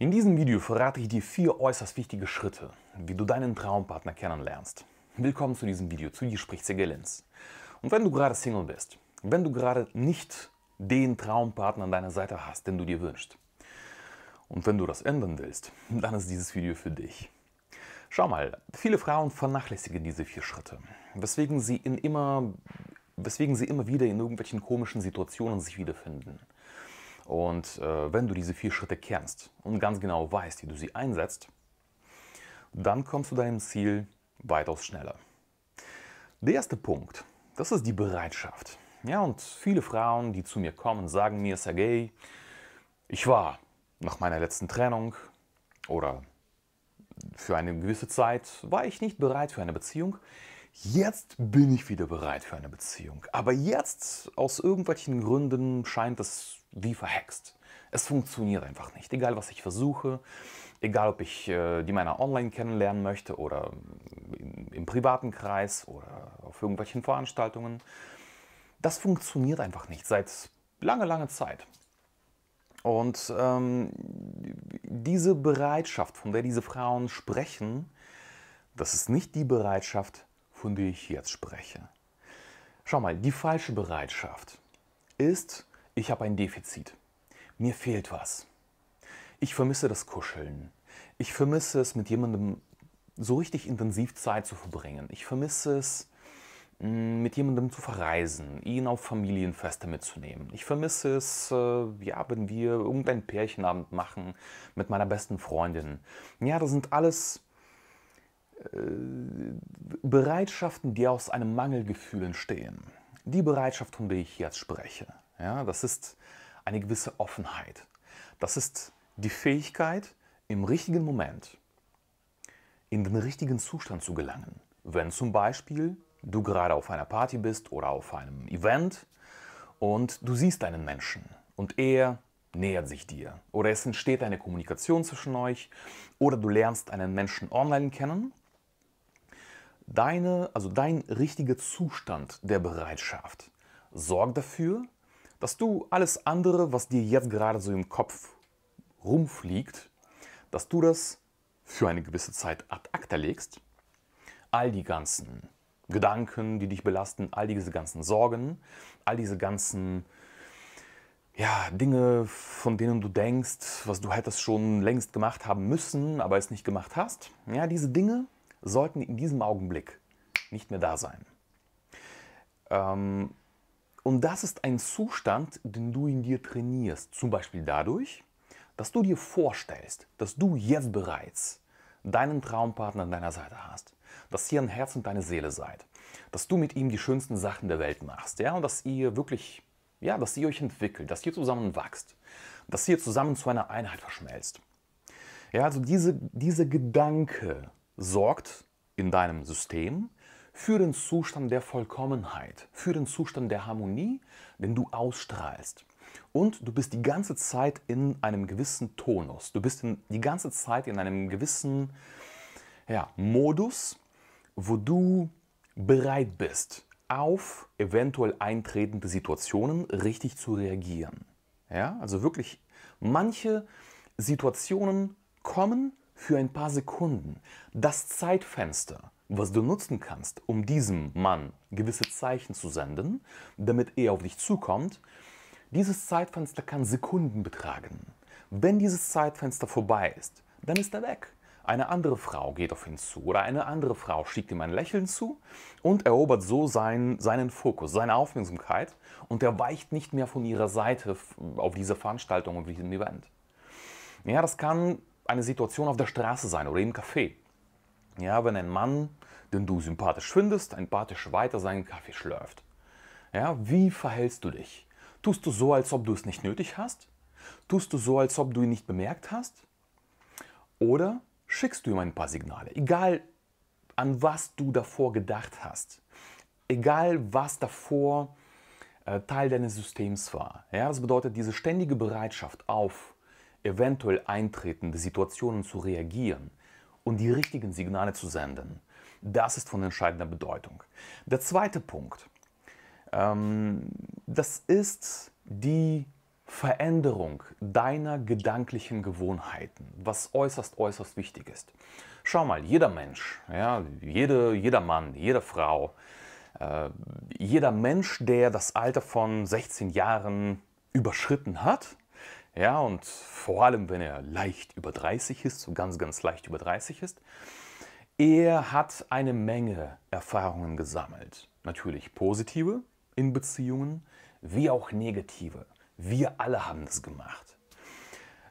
In diesem Video verrate ich dir vier äußerst wichtige Schritte, wie du deinen Traumpartner kennenlernst. Willkommen zu diesem Video, zu dir spricht Sergej Und wenn du gerade Single bist, wenn du gerade nicht den Traumpartner an deiner Seite hast, den du dir wünschst, und wenn du das ändern willst, dann ist dieses Video für dich. Schau mal, viele Frauen vernachlässigen diese vier Schritte, weswegen sie, in immer, weswegen sie immer wieder in irgendwelchen komischen Situationen sich wiederfinden. Und äh, wenn du diese vier Schritte kennst und ganz genau weißt, wie du sie einsetzt, dann kommst du deinem Ziel weitaus schneller. Der erste Punkt, das ist die Bereitschaft. Ja, und viele Frauen, die zu mir kommen, sagen mir, Sergej, ich war nach meiner letzten Trennung oder für eine gewisse Zeit war ich nicht bereit für eine Beziehung. Jetzt bin ich wieder bereit für eine Beziehung. Aber jetzt, aus irgendwelchen Gründen, scheint es wie verhext. Es funktioniert einfach nicht. Egal, was ich versuche, egal, ob ich äh, die Männer online kennenlernen möchte oder im, im privaten Kreis oder auf irgendwelchen Veranstaltungen. Das funktioniert einfach nicht seit lange, lange Zeit. Und ähm, diese Bereitschaft, von der diese Frauen sprechen, das ist nicht die Bereitschaft, von der ich jetzt spreche. Schau mal, die falsche Bereitschaft ist ich habe ein Defizit. Mir fehlt was. Ich vermisse das Kuscheln. Ich vermisse es, mit jemandem so richtig intensiv Zeit zu verbringen. Ich vermisse es, mm, mit jemandem zu verreisen, ihn auf Familienfeste mitzunehmen. Ich vermisse es, äh, ja, wenn wir irgendein Pärchenabend machen mit meiner besten Freundin. Ja, das sind alles äh, Bereitschaften, die aus einem Mangelgefühl entstehen. Die Bereitschaft, von der ich jetzt spreche. Ja, das ist eine gewisse Offenheit. Das ist die Fähigkeit, im richtigen Moment in den richtigen Zustand zu gelangen. Wenn zum Beispiel du gerade auf einer Party bist oder auf einem Event und du siehst einen Menschen und er nähert sich dir oder es entsteht eine Kommunikation zwischen euch oder du lernst einen Menschen online kennen. Deine, also dein richtiger Zustand der Bereitschaft sorgt dafür, dass du alles andere, was dir jetzt gerade so im Kopf rumfliegt, dass du das für eine gewisse Zeit ad acta legst, all die ganzen Gedanken, die dich belasten, all diese ganzen Sorgen, all diese ganzen ja, Dinge, von denen du denkst, was du hättest schon längst gemacht haben müssen, aber es nicht gemacht hast, ja, diese Dinge sollten in diesem Augenblick nicht mehr da sein. Ähm, und das ist ein Zustand, den du in dir trainierst. Zum Beispiel dadurch, dass du dir vorstellst, dass du jetzt bereits deinen Traumpartner an deiner Seite hast, dass ihr ein Herz und deine Seele seid, dass du mit ihm die schönsten Sachen der Welt machst, ja, und dass ihr wirklich, ja, dass ihr euch entwickelt, dass ihr zusammen wächst, dass ihr zusammen zu einer Einheit verschmelzt. Ja, also diese, dieser Gedanke sorgt in deinem System für den Zustand der Vollkommenheit, für den Zustand der Harmonie, den du ausstrahlst. Und du bist die ganze Zeit in einem gewissen Tonus. Du bist in, die ganze Zeit in einem gewissen ja, Modus, wo du bereit bist, auf eventuell eintretende Situationen richtig zu reagieren. Ja, also wirklich, manche Situationen kommen für ein paar Sekunden. Das Zeitfenster, was du nutzen kannst, um diesem Mann gewisse Zeichen zu senden, damit er auf dich zukommt, dieses Zeitfenster kann Sekunden betragen. Wenn dieses Zeitfenster vorbei ist, dann ist er weg. Eine andere Frau geht auf ihn zu oder eine andere Frau schickt ihm ein Lächeln zu und erobert so seinen, seinen Fokus, seine Aufmerksamkeit und er weicht nicht mehr von ihrer Seite auf diese Veranstaltung und diesem Event. Ja, das kann eine Situation auf der Straße sein oder im Café. Ja, wenn ein Mann, den du sympathisch findest, empathisch weiter seinen Kaffee schlürft. Ja, wie verhältst du dich? Tust du so, als ob du es nicht nötig hast? Tust du so, als ob du ihn nicht bemerkt hast? Oder schickst du ihm ein paar Signale, egal an was du davor gedacht hast, egal was davor äh, Teil deines Systems war. Ja, das bedeutet, diese ständige Bereitschaft auf eventuell eintretende Situationen zu reagieren, und die richtigen Signale zu senden. Das ist von entscheidender Bedeutung. Der zweite Punkt, ähm, das ist die Veränderung deiner gedanklichen Gewohnheiten, was äußerst, äußerst wichtig ist. Schau mal, jeder Mensch, ja, jede, jeder Mann, jede Frau, äh, jeder Mensch, der das Alter von 16 Jahren überschritten hat, ja, und vor allem, wenn er leicht über 30 ist, so ganz, ganz leicht über 30 ist. Er hat eine Menge Erfahrungen gesammelt. Natürlich positive in Beziehungen, wie auch negative. Wir alle haben das gemacht.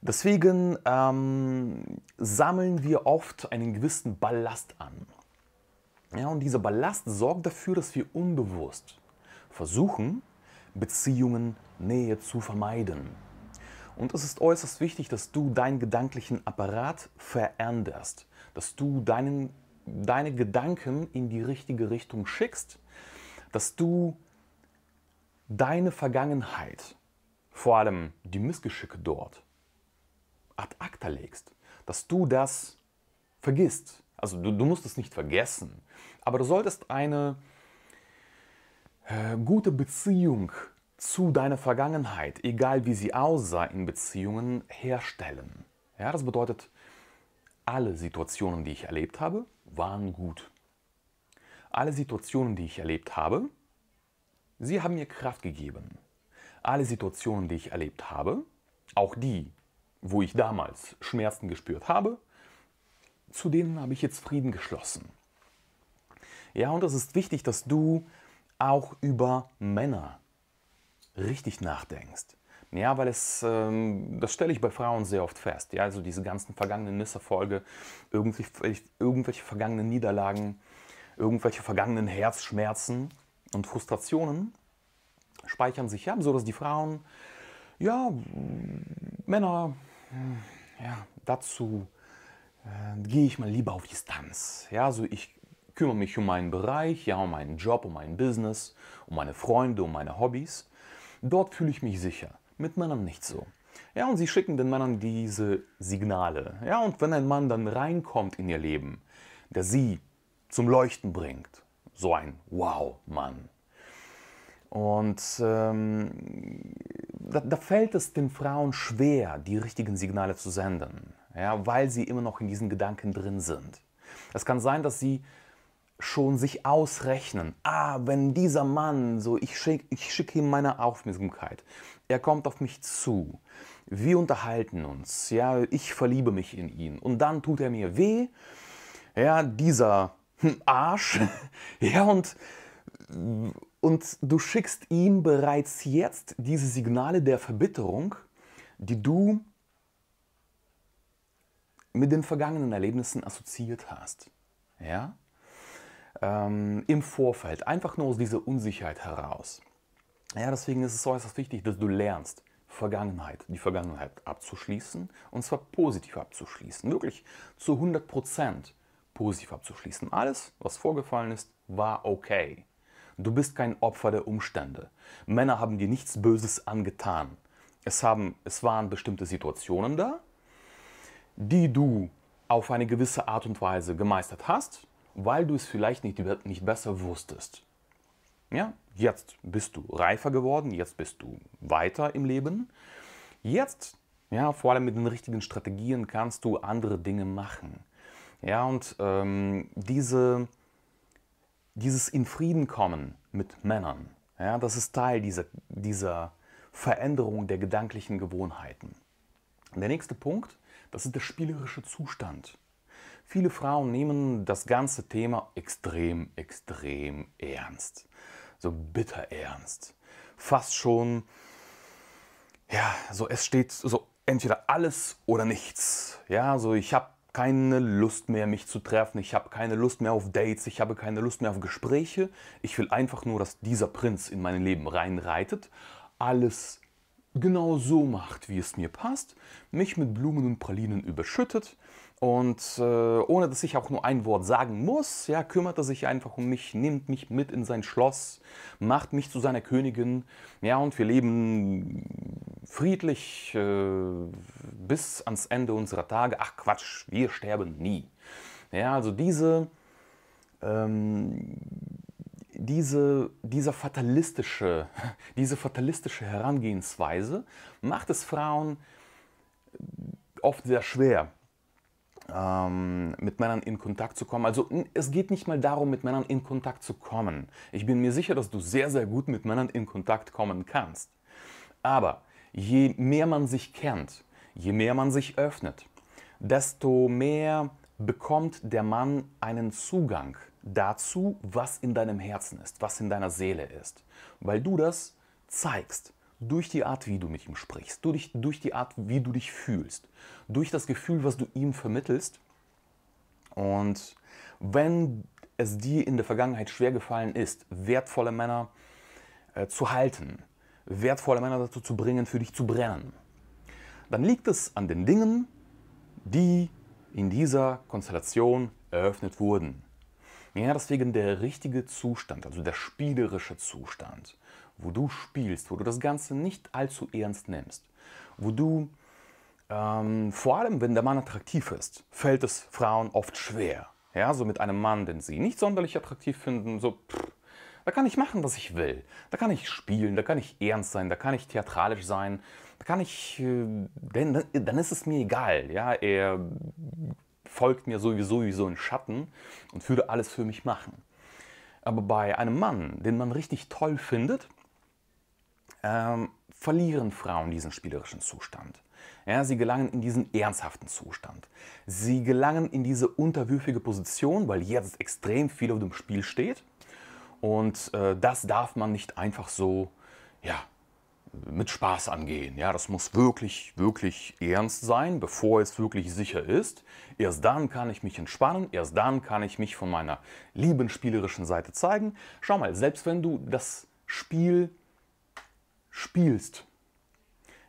Deswegen ähm, sammeln wir oft einen gewissen Ballast an. Ja, und dieser Ballast sorgt dafür, dass wir unbewusst versuchen, Beziehungen Nähe zu vermeiden. Und es ist äußerst wichtig, dass du deinen gedanklichen Apparat veränderst, dass du deinen, deine Gedanken in die richtige Richtung schickst, dass du deine Vergangenheit, vor allem die Missgeschicke dort, ad acta legst, dass du das vergisst. Also du, du musst es nicht vergessen, aber du solltest eine äh, gute Beziehung zu deiner Vergangenheit, egal wie sie aussah in Beziehungen, herstellen. Ja, das bedeutet, alle Situationen, die ich erlebt habe, waren gut. Alle Situationen, die ich erlebt habe, sie haben mir Kraft gegeben. Alle Situationen, die ich erlebt habe, auch die, wo ich damals Schmerzen gespürt habe, zu denen habe ich jetzt Frieden geschlossen. Ja, und es ist wichtig, dass du auch über Männer richtig nachdenkst. Ja, weil es, ähm, das stelle ich bei Frauen sehr oft fest. Ja, also diese ganzen vergangenen Misserfolge, irgendwelche, irgendwelche vergangenen Niederlagen, irgendwelche vergangenen Herzschmerzen und Frustrationen speichern sich ab, sodass die Frauen, ja, Männer, hm, ja, dazu äh, gehe ich mal lieber auf Distanz. Ja, also ich kümmere mich um meinen Bereich, ja, um meinen Job, um mein Business, um meine Freunde, um meine Hobbys Dort fühle ich mich sicher. Mit Männern nicht so. Ja, und sie schicken den Männern diese Signale. Ja, und wenn ein Mann dann reinkommt in ihr Leben, der sie zum Leuchten bringt, so ein Wow-Mann. Und ähm, da, da, fällt es den Frauen schwer, die richtigen Signale zu senden, ja, weil sie immer noch in diesen Gedanken drin sind. Es kann sein, dass sie schon sich ausrechnen. Ah, wenn dieser Mann, so ich schicke ich schick ihm meine Aufmerksamkeit, er kommt auf mich zu, wir unterhalten uns, ja, ich verliebe mich in ihn und dann tut er mir weh, ja, dieser Arsch, ja, und, und du schickst ihm bereits jetzt diese Signale der Verbitterung, die du mit den vergangenen Erlebnissen assoziiert hast, ja ähm, im Vorfeld, einfach nur aus dieser Unsicherheit heraus. Ja, deswegen ist es äußerst wichtig, dass du lernst, Vergangenheit, die Vergangenheit abzuschließen und zwar positiv abzuschließen, wirklich zu 100 Prozent positiv abzuschließen. Alles, was vorgefallen ist, war okay. Du bist kein Opfer der Umstände. Männer haben dir nichts Böses angetan. Es, haben, es waren bestimmte Situationen da, die du auf eine gewisse Art und Weise gemeistert hast weil du es vielleicht nicht, nicht besser wusstest. Ja, jetzt bist du reifer geworden, jetzt bist du weiter im Leben. Jetzt, ja, vor allem mit den richtigen Strategien kannst du andere Dinge machen. Ja, und ähm, diese, dieses in Frieden kommen mit Männern, ja, das ist Teil dieser, dieser Veränderung der gedanklichen Gewohnheiten. Der nächste Punkt, das ist der spielerische Zustand. Viele Frauen nehmen das ganze Thema extrem, extrem ernst. So bitter ernst. Fast schon, ja, so es steht so entweder alles oder nichts. Ja, so ich habe keine Lust mehr, mich zu treffen, ich habe keine Lust mehr auf Dates, ich habe keine Lust mehr auf Gespräche. Ich will einfach nur, dass dieser Prinz in mein Leben reinreitet. Alles genau so macht, wie es mir passt, mich mit Blumen und Pralinen überschüttet und äh, ohne dass ich auch nur ein Wort sagen muss, ja, kümmert er sich einfach um mich, nimmt mich mit in sein Schloss, macht mich zu seiner Königin, ja, und wir leben friedlich äh, bis ans Ende unserer Tage. Ach Quatsch, wir sterben nie. Ja, also diese ähm, diese, dieser fatalistische, diese fatalistische Herangehensweise macht es Frauen oft sehr schwer, ähm, mit Männern in Kontakt zu kommen. Also es geht nicht mal darum, mit Männern in Kontakt zu kommen. Ich bin mir sicher, dass du sehr, sehr gut mit Männern in Kontakt kommen kannst. Aber je mehr man sich kennt, je mehr man sich öffnet, desto mehr bekommt der Mann einen Zugang dazu, was in deinem Herzen ist, was in deiner Seele ist, weil du das zeigst durch die Art, wie du mit ihm sprichst, durch, durch die Art, wie du dich fühlst, durch das Gefühl, was du ihm vermittelst. Und wenn es dir in der Vergangenheit schwer gefallen ist, wertvolle Männer äh, zu halten, wertvolle Männer dazu zu bringen, für dich zu brennen, dann liegt es an den Dingen, die in dieser Konstellation eröffnet wurden. Ja, deswegen der richtige Zustand, also der spielerische Zustand, wo du spielst, wo du das Ganze nicht allzu ernst nimmst, wo du, ähm, vor allem wenn der Mann attraktiv ist, fällt es Frauen oft schwer. Ja, so mit einem Mann, den sie nicht sonderlich attraktiv finden, so, pff, da kann ich machen, was ich will. Da kann ich spielen, da kann ich ernst sein, da kann ich theatralisch sein, da kann ich, äh, denn, dann ist es mir egal. Ja, er folgt mir sowieso wie so ein Schatten und würde alles für mich machen. Aber bei einem Mann, den man richtig toll findet, ähm, verlieren Frauen diesen spielerischen Zustand. Ja, sie gelangen in diesen ernsthaften Zustand. Sie gelangen in diese unterwürfige Position, weil jetzt extrem viel auf dem Spiel steht. Und äh, das darf man nicht einfach so ja, mit Spaß angehen. Ja, das muss wirklich, wirklich ernst sein, bevor es wirklich sicher ist. Erst dann kann ich mich entspannen, erst dann kann ich mich von meiner lieben spielerischen Seite zeigen. Schau mal, selbst wenn du das Spiel spielst,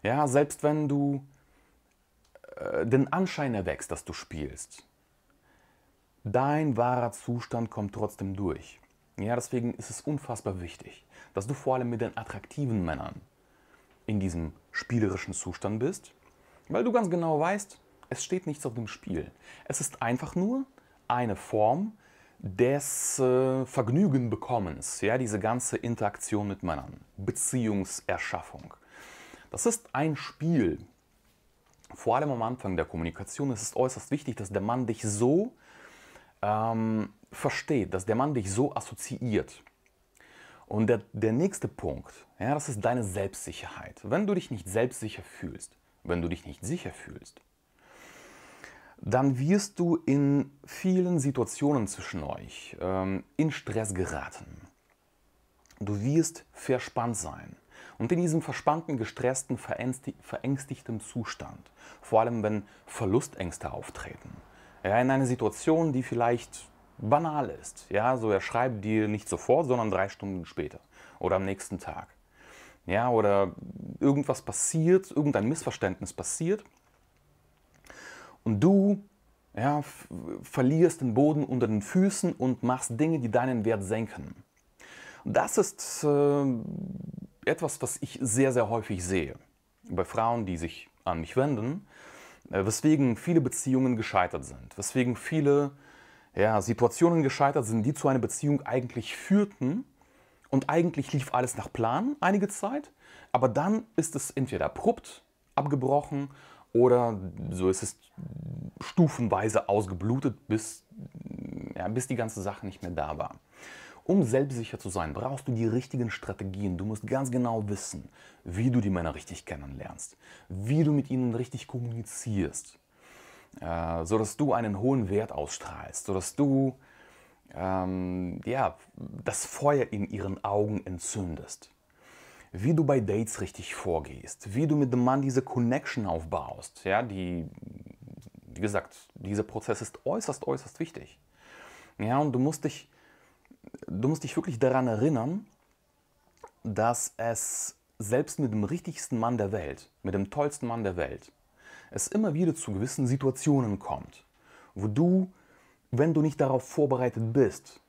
ja, selbst wenn du äh, den Anschein erwächst, dass du spielst, dein wahrer Zustand kommt trotzdem durch. Ja, deswegen ist es unfassbar wichtig, dass du vor allem mit den attraktiven Männern in diesem spielerischen Zustand bist, weil du ganz genau weißt, es steht nichts auf dem Spiel. Es ist einfach nur eine Form des äh, Vergnügenbekommens, ja, diese ganze Interaktion mit Männern, Beziehungserschaffung. Das ist ein Spiel. Vor allem am Anfang der Kommunikation ist es äußerst wichtig, dass der Mann dich so ähm, versteht, dass der Mann dich so assoziiert. Und der, der nächste Punkt, ja, das ist deine Selbstsicherheit. Wenn du dich nicht selbstsicher fühlst, wenn du dich nicht sicher fühlst, dann wirst du in vielen Situationen zwischen euch ähm, in Stress geraten. Du wirst verspannt sein. Und in diesem verspannten, gestressten, verängstigten Zustand, vor allem wenn Verlustängste auftreten, ja, in einer Situation, die vielleicht banal ist. Ja, so er schreibt dir nicht sofort, sondern drei Stunden später oder am nächsten Tag. Ja, oder irgendwas passiert, irgendein Missverständnis passiert und du ja, verlierst den Boden unter den Füßen und machst Dinge, die deinen Wert senken. Das ist äh, etwas, was ich sehr, sehr häufig sehe bei Frauen, die sich an mich wenden, äh, weswegen viele Beziehungen gescheitert sind, weswegen viele ja, Situationen gescheitert sind, die zu einer Beziehung eigentlich führten. Und eigentlich lief alles nach Plan einige Zeit, aber dann ist es entweder abrupt abgebrochen oder so ist es stufenweise ausgeblutet, bis, ja, bis die ganze Sache nicht mehr da war. Um selbstsicher zu sein, brauchst du die richtigen Strategien. Du musst ganz genau wissen, wie du die Männer richtig kennenlernst, wie du mit ihnen richtig kommunizierst, äh, so dass du einen hohen Wert ausstrahlst, so dass du ähm, ja, das Feuer in ihren Augen entzündest. Wie du bei Dates richtig vorgehst, wie du mit dem Mann diese Connection aufbaust, ja, die, wie gesagt, dieser Prozess ist äußerst, äußerst wichtig. Ja, und du musst dich, du musst dich wirklich daran erinnern, dass es selbst mit dem richtigsten Mann der Welt, mit dem tollsten Mann der Welt, es immer wieder zu gewissen Situationen kommt, wo du, wenn du nicht darauf vorbereitet bist,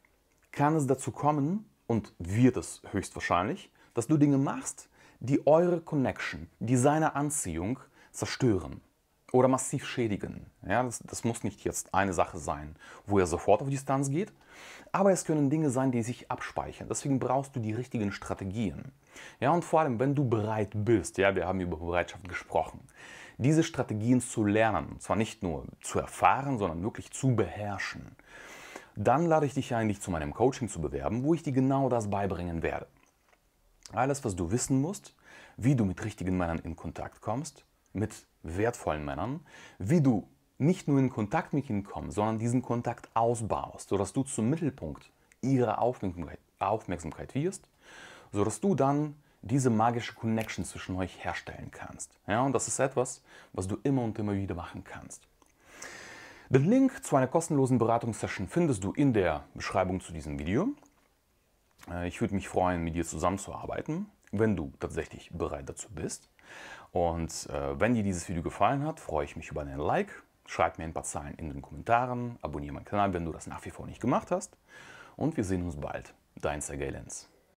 kann es dazu kommen und wird es höchstwahrscheinlich, dass du Dinge machst, die eure Connection, die seine Anziehung zerstören oder massiv schädigen. Ja, das, das, muss nicht jetzt eine Sache sein, wo er sofort auf Distanz geht, aber es können Dinge sein, die sich abspeichern. Deswegen brauchst du die richtigen Strategien. Ja, und vor allem, wenn du bereit bist, ja, wir haben über Bereitschaft gesprochen diese Strategien zu lernen, und zwar nicht nur zu erfahren, sondern wirklich zu beherrschen, dann lade ich dich ein, dich zu meinem Coaching zu bewerben, wo ich dir genau das beibringen werde. Alles, was du wissen musst, wie du mit richtigen Männern in Kontakt kommst, mit wertvollen Männern, wie du nicht nur in Kontakt mit ihnen kommst, sondern diesen Kontakt ausbaust, sodass du zum Mittelpunkt ihrer Aufmerksamkeit, Aufmerksamkeit wirst, sodass du dann diese magische Connection zwischen euch herstellen kannst. Ja, und das ist etwas, was du immer und immer wieder machen kannst. Den Link zu einer kostenlosen Beratungssession findest du in der Beschreibung zu diesem Video. Äh, ich würde mich freuen, mit dir zusammenzuarbeiten, wenn du tatsächlich bereit dazu bist. Und äh, wenn dir dieses Video gefallen hat, freue ich mich über einen Like. Schreib mir ein paar Zahlen in den Kommentaren, abonniere meinen Kanal, wenn du das nach wie vor nicht gemacht hast. Und wir sehen uns bald. Dein Sergei Lenz.